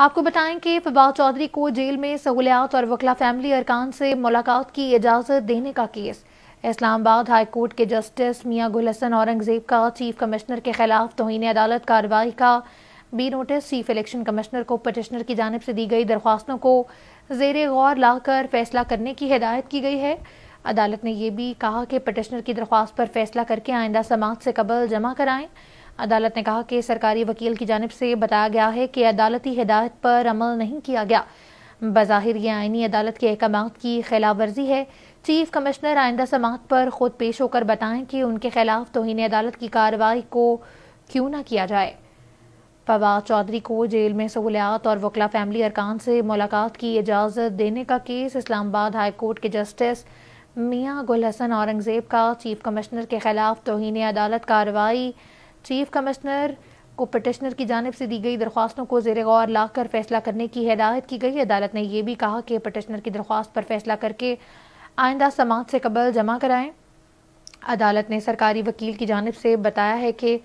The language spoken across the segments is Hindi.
आपको बताएं कि फवाद चौधरी को जेल में सहूलियात और वकला फैमिली अरकान से मुलाकात की इजाज़त देने का केस इस्लामाबाद हाई कोर्ट के जस्टिस मियाँ गुल हसन औरंगजेब का चीफ कमिश्नर के खिलाफ तोहन अदालत कार्रवाई का बी नोटिस चीफ इलेक्शन कमिश्नर को पटिशनर की जानब से दी गई दरख्वास्तों को जेर गौर लाकर फैसला करने की हिदायत की गई है अदालत ने यह भी कहा कि पटिशनर की दरख्वास्त पर फैसला करके आइंदा समाज से कबल जमा कराएं अदालत ने कहा कि सरकारी वकील की जानब से बताया गया है कि अदालती हिदायत पर अमल नहीं किया गया बाहिर यह आईनी अदालत के अहकाम की खिलाफ वर्जी है चीफ कमिश्नर आइंदा समात पर खुद पेश होकर बताएं कि उनके खिलाफ तोहन अदालत की कार्रवाई को क्यों ना किया जाए फवाद चौधरी को जेल में सहूलियात और वकला फैमिली अरकान से मुलाकात की इजाज़त देने का केस इस्लामाबाद हाई कोर्ट के जस्टिस मियाँ गुल हसन औरंगज़ेब का चीफ कमिश्नर के खिलाफ तोहन अदालत कार्रवाई चीफ कमिश्नर को पटिशनर की जानब से दी गई दरख्वास्तों को जेर गौर ला कर फैसला करने की हिदायत की गई अदालत ने यह भी कहा कि पटिशनर की दरख्वास्त पर फैसला करके आइंदा समात से कबल जमा कराएं अदालत ने सरकारी वकील की जानब से बताया है कि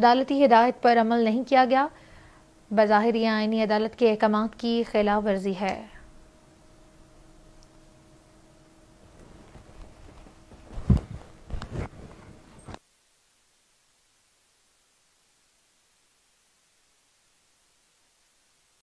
अदालती हिदायत पर अमल नहीं किया गया बज़ाहिर आइनी अदालत के अहकाम की खिलाफ वर्जी है